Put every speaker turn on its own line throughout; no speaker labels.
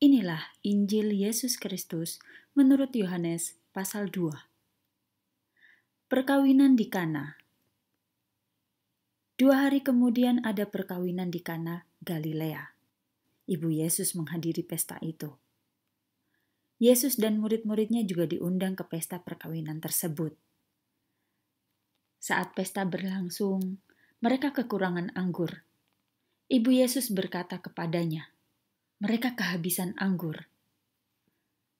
Inilah Injil Yesus Kristus menurut Yohanes pasal 2. Perkawinan di Kana. Dua hari kemudian ada perkawinan di Kana, Galilea. Ibu Yesus menghadiri pesta itu. Yesus dan murid-muridnya juga diundang ke pesta perkawinan tersebut. Saat pesta berlangsung, mereka kekurangan anggur. Ibu Yesus berkata kepadanya, mereka kehabisan anggur.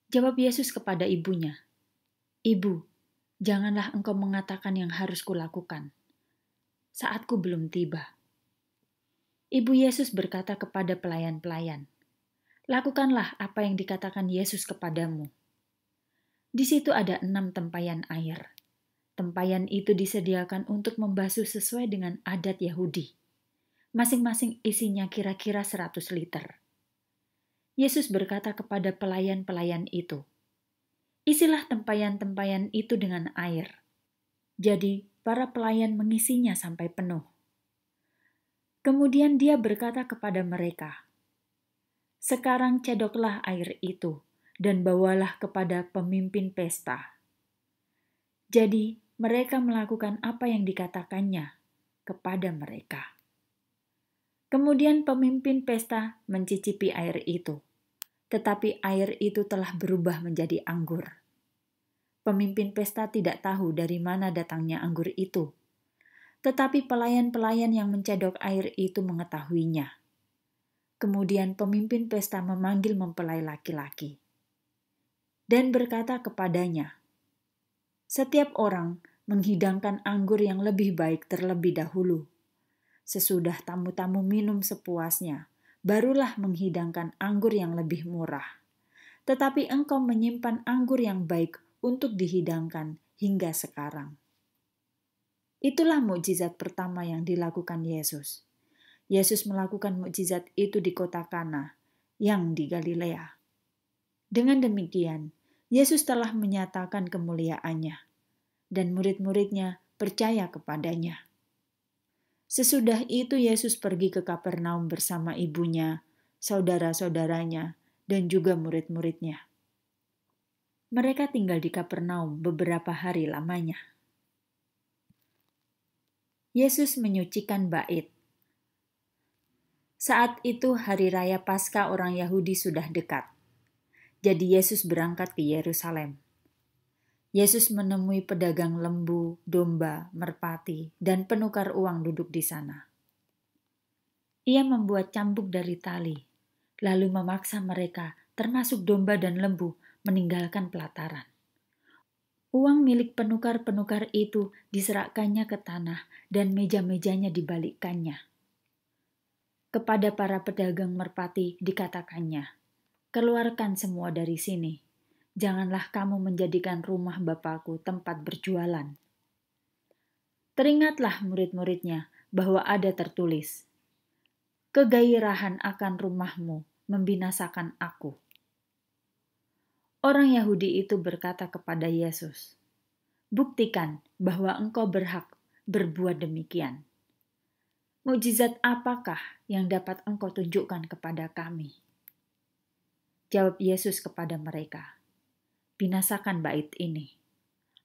Jawab Yesus kepada ibunya, Ibu, janganlah engkau mengatakan yang harus kulakukan. Saatku belum tiba. Ibu Yesus berkata kepada pelayan-pelayan, Lakukanlah apa yang dikatakan Yesus kepadamu. Di situ ada enam tempayan air. Tempayan itu disediakan untuk membasuh sesuai dengan adat Yahudi. Masing-masing isinya kira-kira 100 liter. Yesus berkata kepada pelayan-pelayan itu, "Isilah tempayan-tempayan itu dengan air." Jadi, para pelayan mengisinya sampai penuh. Kemudian dia berkata kepada mereka, "Sekarang cedoklah air itu dan bawalah kepada pemimpin pesta." Jadi, mereka melakukan apa yang dikatakannya kepada mereka. Kemudian pemimpin pesta mencicipi air itu tetapi air itu telah berubah menjadi anggur. Pemimpin pesta tidak tahu dari mana datangnya anggur itu, tetapi pelayan-pelayan yang mencedok air itu mengetahuinya. Kemudian pemimpin pesta memanggil mempelai laki-laki dan berkata kepadanya, "Setiap orang menghidangkan anggur yang lebih baik terlebih dahulu. Sesudah tamu-tamu minum sepuasnya, barulah menghidangkan anggur yang lebih murah. Tetapi engkau menyimpan anggur yang baik untuk dihidangkan hingga sekarang. Itulah mukjizat pertama yang dilakukan Yesus. Yesus melakukan mukjizat itu di kota Kana yang di Galilea. Dengan demikian, Yesus telah menyatakan kemuliaannya, dan murid-muridnya percaya kepadanya. Sesudah itu Yesus pergi ke Kapernaum bersama ibunya, saudara-saudaranya, dan juga murid-muridnya. Mereka tinggal di Kapernaum beberapa hari lamanya. Yesus menyucikan bait. Saat itu hari raya Paskah orang Yahudi sudah dekat. Jadi Yesus berangkat ke Yerusalem. Yesus menemui pedagang lembu, domba, merpati, dan penukar uang duduk di sana. Ia membuat cambuk dari tali, lalu memaksa mereka, termasuk domba dan lembu, meninggalkan pelataran. Uang milik penukar-penukar itu diserahkannya ke tanah dan meja-mejanya dibalikkannya. Kepada para pedagang merpati dikatakannya, keluarkan semua dari sini, janganlah kamu menjadikan rumah Bapakku tempat berjualan. Teringatlah murid-muridnya bahwa ada tertulis, Kegairahan akan rumahmu membinasakan aku. Orang Yahudi itu berkata kepada Yesus, Buktikan bahwa engkau berhak berbuat demikian. Mujizat apakah yang dapat engkau tunjukkan kepada kami? Jawab Yesus kepada mereka, binasakan bait ini.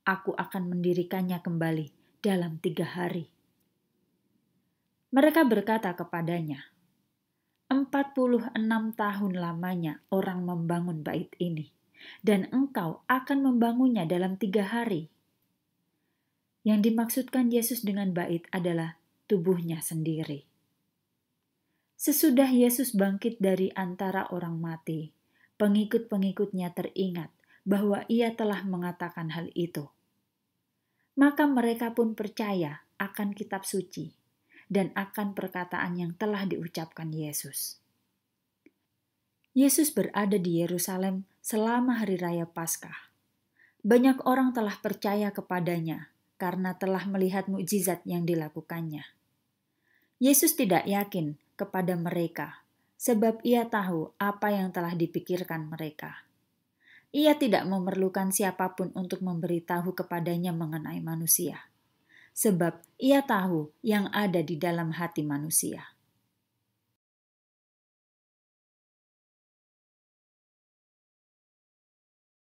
Aku akan mendirikannya kembali dalam tiga hari. Mereka berkata kepadanya, "Empat puluh enam tahun lamanya orang membangun bait ini, dan engkau akan membangunnya dalam tiga hari." Yang dimaksudkan Yesus dengan bait adalah tubuhnya sendiri. Sesudah Yesus bangkit dari antara orang mati, pengikut-pengikutnya teringat bahwa ia telah mengatakan hal itu. Maka mereka pun percaya akan kitab suci dan akan perkataan yang telah diucapkan Yesus. Yesus berada di Yerusalem selama hari raya Paskah. Banyak orang telah percaya kepadanya karena telah melihat mukjizat yang dilakukannya. Yesus tidak yakin kepada mereka sebab ia tahu apa yang telah dipikirkan mereka. Ia tidak memerlukan siapapun untuk memberitahu kepadanya mengenai manusia, sebab ia tahu yang ada di dalam hati manusia.